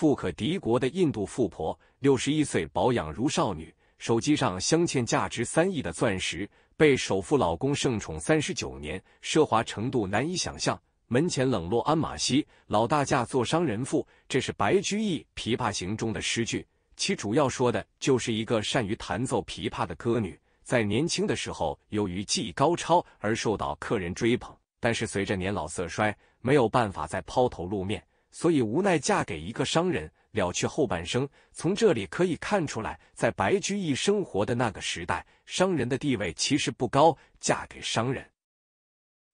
富可敌国的印度富婆，六十一岁保养如少女，手机上镶嵌价值三亿的钻石，被首富老公盛宠三十九年，奢华程度难以想象。门前冷落鞍马稀，老大嫁作商人妇。这是白居易《琵琶行》中的诗句，其主要说的就是一个善于弹奏琵琶的歌女，在年轻的时候由于技艺高超而受到客人追捧，但是随着年老色衰，没有办法再抛头露面。所以无奈嫁给一个商人，了却后半生。从这里可以看出来，在白居易生活的那个时代，商人的地位其实不高。嫁给商人，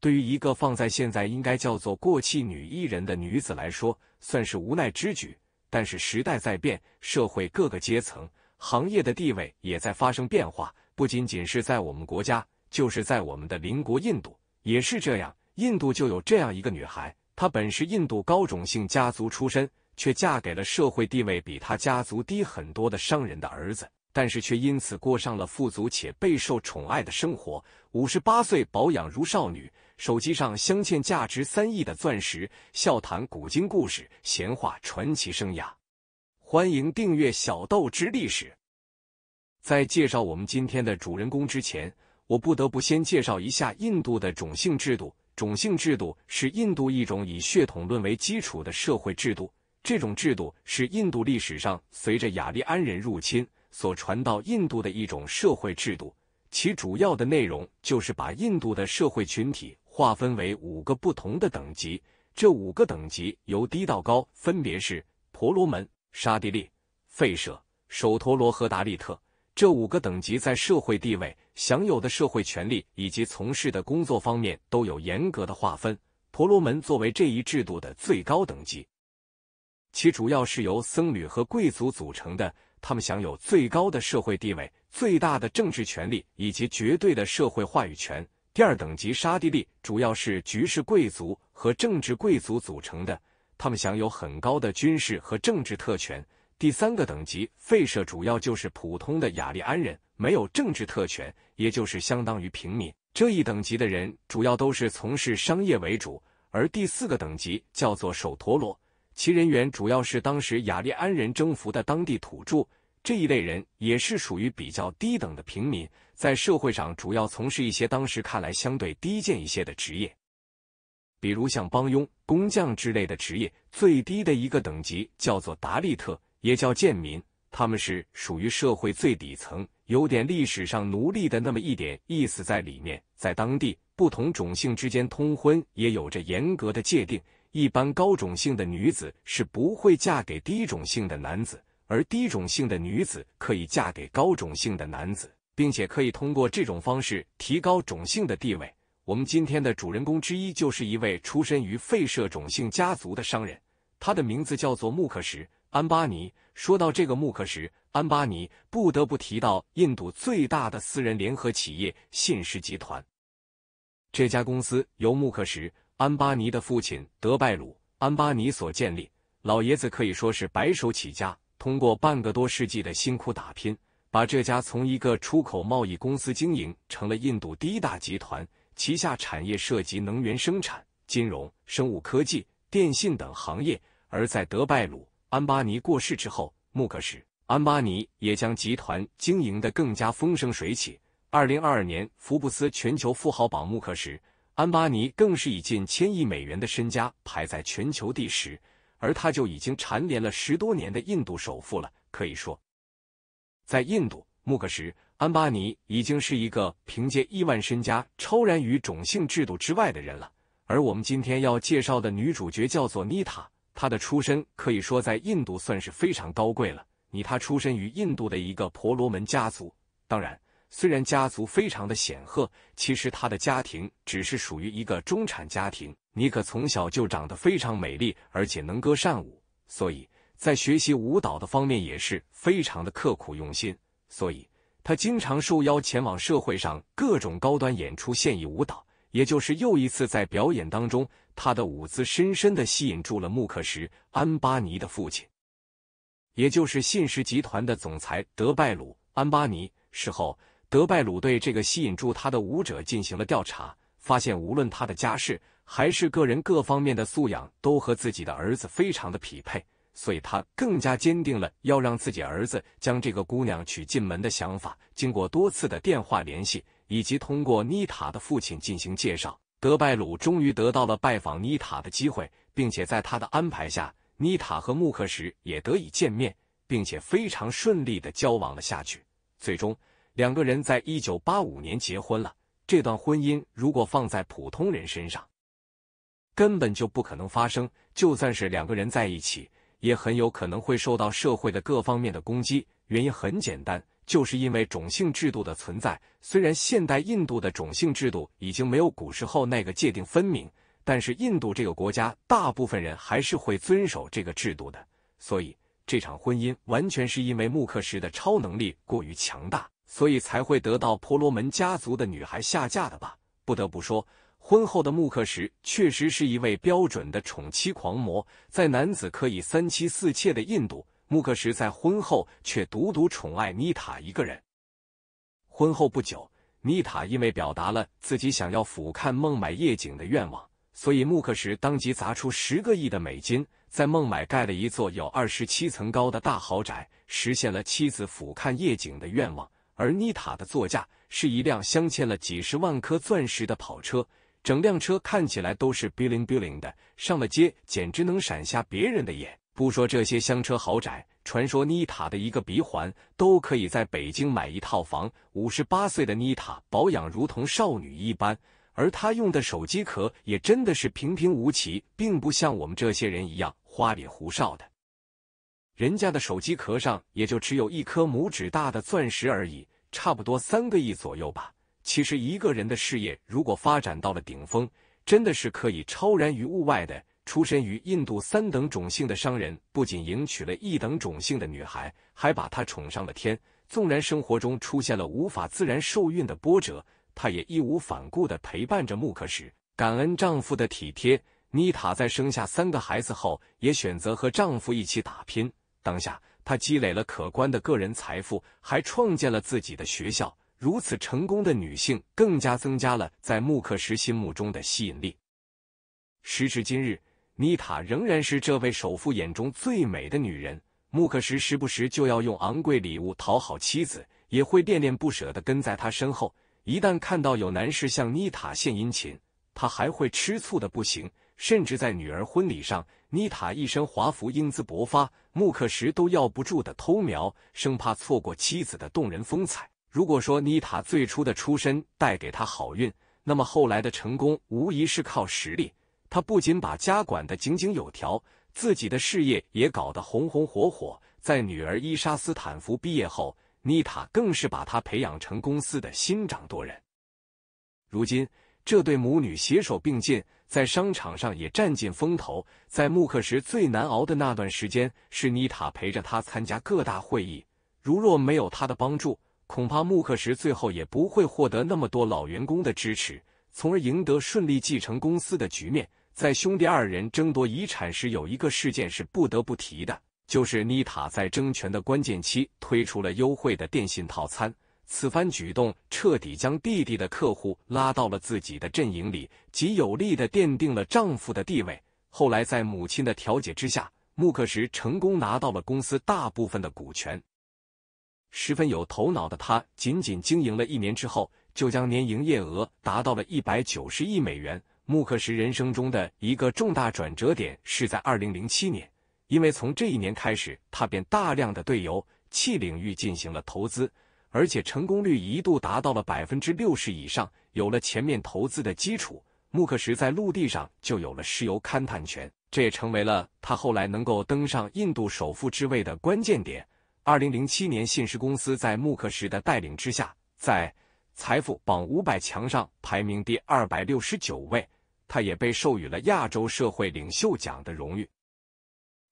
对于一个放在现在应该叫做过气女艺人的女子来说，算是无奈之举。但是时代在变，社会各个阶层、行业的地位也在发生变化。不仅仅是在我们国家，就是在我们的邻国印度也是这样。印度就有这样一个女孩。她本是印度高种姓家族出身，却嫁给了社会地位比她家族低很多的商人的儿子，但是却因此过上了富足且备受宠爱的生活。五十八岁保养如少女，手机上镶嵌价值三亿的钻石，笑谈古今故事，闲话传奇生涯。欢迎订阅《小豆之历史》。在介绍我们今天的主人公之前，我不得不先介绍一下印度的种姓制度。种姓制度是印度一种以血统论为基础的社会制度。这种制度是印度历史上随着雅利安人入侵所传到印度的一种社会制度。其主要的内容就是把印度的社会群体划分为五个不同的等级。这五个等级由低到高分别是婆罗门、刹帝利、吠舍、首陀罗和达利特。这五个等级在社会地位、享有的社会权利以及从事的工作方面都有严格的划分。婆罗门作为这一制度的最高等级，其主要是由僧侣和贵族组成的，他们享有最高的社会地位、最大的政治权利以及绝对的社会话语权。第二等级沙地利主要是局势贵族和政治贵族组成的，他们享有很高的军事和政治特权。第三个等级废舍主要就是普通的雅利安人，没有政治特权，也就是相当于平民。这一等级的人主要都是从事商业为主。而第四个等级叫做首陀罗，其人员主要是当时雅利安人征服的当地土著。这一类人也是属于比较低等的平民，在社会上主要从事一些当时看来相对低贱一些的职业，比如像帮佣、工 匠之类的职业。最低的一个等级叫做达利特。也叫贱民，他们是属于社会最底层，有点历史上奴隶的那么一点意思在里面。在当地，不同种姓之间通婚也有着严格的界定。一般高种姓的女子是不会嫁给低种姓的男子，而低种姓的女子可以嫁给高种姓的男子，并且可以通过这种方式提高种姓的地位。我们今天的主人公之一就是一位出身于吠舍种姓家族的商人，他的名字叫做穆克什。安巴尼说到这个穆克什，安巴尼不得不提到印度最大的私人联合企业信实集团。这家公司由穆克什·安巴尼的父亲德拜鲁·安巴尼所建立。老爷子可以说是白手起家，通过半个多世纪的辛苦打拼，把这家从一个出口贸易公司经营成了印度第一大集团。旗下产业涉及能源生产、金融、生物科技、电信等行业。而在德拜鲁。安巴尼过世之后，穆克什·安巴尼也将集团经营得更加风生水起。二零二二年，福布斯全球富豪榜，穆克什·安巴尼更是以近千亿美元的身家排在全球第十，而他就已经蝉联了十多年的印度首富了。可以说，在印度，穆克什·安巴尼已经是一个凭借亿万身家超然于种姓制度之外的人了。而我们今天要介绍的女主角叫做妮塔。他的出身可以说在印度算是非常高贵了。你他出身于印度的一个婆罗门家族，当然，虽然家族非常的显赫，其实他的家庭只是属于一个中产家庭。你可从小就长得非常美丽，而且能歌善舞，所以在学习舞蹈的方面也是非常的刻苦用心。所以，他经常受邀前往社会上各种高端演出，献艺舞蹈，也就是又一次在表演当中。他的舞姿深深的吸引住了穆克什·安巴尼的父亲，也就是信实集团的总裁德拜鲁·安巴尼。事后，德拜鲁对这个吸引住他的舞者进行了调查，发现无论他的家世还是个人各方面的素养都和自己的儿子非常的匹配，所以他更加坚定了要让自己儿子将这个姑娘娶进门的想法。经过多次的电话联系以及通过妮塔的父亲进行介绍。德拜鲁终于得到了拜访妮塔的机会，并且在他的安排下，妮塔和穆克什也得以见面，并且非常顺利的交往了下去。最终，两个人在一九八五年结婚了。这段婚姻如果放在普通人身上，根本就不可能发生；就算是两个人在一起，也很有可能会受到社会的各方面的攻击。原因很简单。就是因为种姓制度的存在，虽然现代印度的种姓制度已经没有古时候那个界定分明，但是印度这个国家大部分人还是会遵守这个制度的。所以这场婚姻完全是因为穆克什的超能力过于强大，所以才会得到婆罗门家族的女孩下嫁的吧。不得不说，婚后的穆克什确实是一位标准的宠妻狂魔，在男子可以三妻四妾的印度。穆克什在婚后却独独宠爱妮塔一个人。婚后不久，妮塔因为表达了自己想要俯瞰孟买夜景的愿望，所以穆克什当即砸出十个亿的美金，在孟买盖了一座有二十七层高的大豪宅，实现了妻子俯瞰夜景的愿望。而妮塔的座驾是一辆镶嵌了几十万颗钻石的跑车，整辆车看起来都是 bling bling 的，上了街简直能闪瞎别人的眼。不说这些香车豪宅，传说妮塔的一个鼻环都可以在北京买一套房。五十八岁的妮塔保养如同少女一般，而她用的手机壳也真的是平平无奇，并不像我们这些人一样花里胡哨的。人家的手机壳上也就只有一颗拇指大的钻石而已，差不多三个亿左右吧。其实一个人的事业如果发展到了顶峰，真的是可以超然于物外的。出身于印度三等种姓的商人，不仅迎娶了一等种姓的女孩，还把她宠上了天。纵然生活中出现了无法自然受孕的波折，她也义无反顾的陪伴着穆克什，感恩丈夫的体贴。妮塔在生下三个孩子后，也选择和丈夫一起打拼。当下，她积累了可观的个人财富，还创建了自己的学校。如此成功的女性，更加增加了在穆克什心目中的吸引力。时至今日。妮塔仍然是这位首富眼中最美的女人。穆克什时不时就要用昂贵礼物讨好妻子，也会恋恋不舍的跟在他身后。一旦看到有男士向妮塔献殷勤，他还会吃醋的不行。甚至在女儿婚礼上，妮塔一身华服，英姿勃发，穆克什都要不住的偷瞄，生怕错过妻子的动人风采。如果说妮塔最初的出身带给他好运，那么后来的成功无疑是靠实力。他不仅把家管得井井有条，自己的事业也搞得红红火火。在女儿伊莎斯坦福毕业后，妮塔更是把她培养成公司的新掌舵人。如今，这对母女携手并进，在商场上也占尽风头。在穆克什最难熬的那段时间，是妮塔陪着他参加各大会议。如若没有他的帮助，恐怕穆克什最后也不会获得那么多老员工的支持，从而赢得顺利继承公司的局面。在兄弟二人争夺遗产时，有一个事件是不得不提的，就是妮塔在争权的关键期推出了优惠的电信套餐。此番举动彻底将弟弟的客户拉到了自己的阵营里，极有力的奠定了丈夫的地位。后来在母亲的调解之下，穆克什成功拿到了公司大部分的股权。十分有头脑的他，仅仅经营了一年之后，就将年营业额达到了一百九十亿美元。穆克什人生中的一个重大转折点是在二零零七年，因为从这一年开始，他便大量的对油气领域进行了投资，而且成功率一度达到了百分之六十以上。有了前面投资的基础，穆克什在陆地上就有了石油勘探权，这也成为了他后来能够登上印度首富之位的关键点。二零零七年，信实公司在穆克什的带领之下，在财富榜五百强上排名第二百六十九位。他也被授予了亚洲社会领袖奖的荣誉，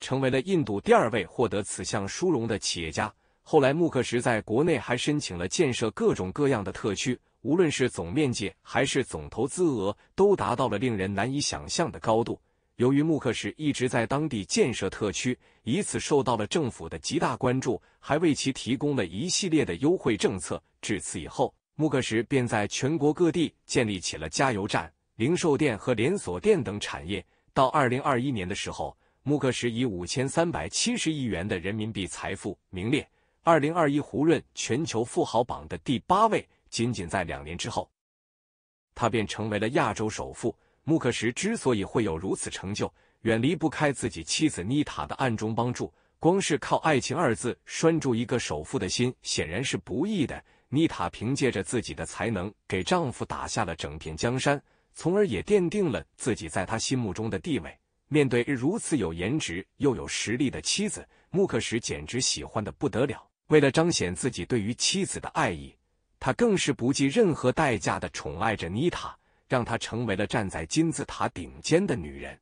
成为了印度第二位获得此项殊荣的企业家。后来，穆克什在国内还申请了建设各种各样的特区，无论是总面积还是总投资额，都达到了令人难以想象的高度。由于穆克什一直在当地建设特区，以此受到了政府的极大关注，还为其提供了一系列的优惠政策。至此以后，穆克什便在全国各地建立起了加油站。零售店和连锁店等产业。到二零二一年的时候，穆克什以五千三百七十亿元的人民币财富名列二零二一胡润全球富豪榜的第八位。仅仅在两年之后，他便成为了亚洲首富。穆克什之所以会有如此成就，远离不开自己妻子妮塔的暗中帮助。光是靠“爱情”二字拴住一个首富的心，显然是不易的。妮塔凭借着自己的才能，给丈夫打下了整片江山。从而也奠定了自己在他心目中的地位。面对如此有颜值又有实力的妻子，穆克什简直喜欢的不得了。为了彰显自己对于妻子的爱意，他更是不计任何代价的宠爱着妮塔，让她成为了站在金字塔顶尖的女人。